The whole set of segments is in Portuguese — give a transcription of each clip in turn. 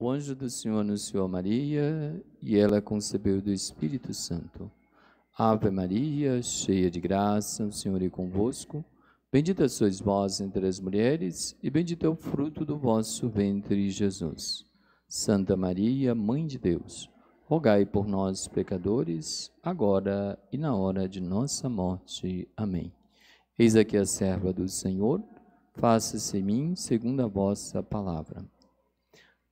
O anjo do Senhor anunciou a Maria e ela concebeu do Espírito Santo. Ave Maria, cheia de graça, o Senhor é convosco. Bendita sois vós entre as mulheres, e bendito é o fruto do vosso ventre, Jesus. Santa Maria, Mãe de Deus, rogai por nós, pecadores, agora e na hora de nossa morte. Amém. Eis aqui a serva do Senhor, faça-se em mim segundo a vossa palavra.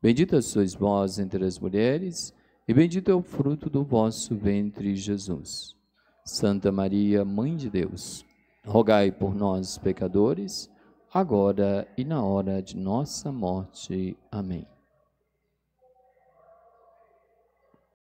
Bendita sois vós entre as mulheres, e bendito é o fruto do vosso ventre, Jesus. Santa Maria, Mãe de Deus, rogai por nós, pecadores, agora e na hora de nossa morte. Amém.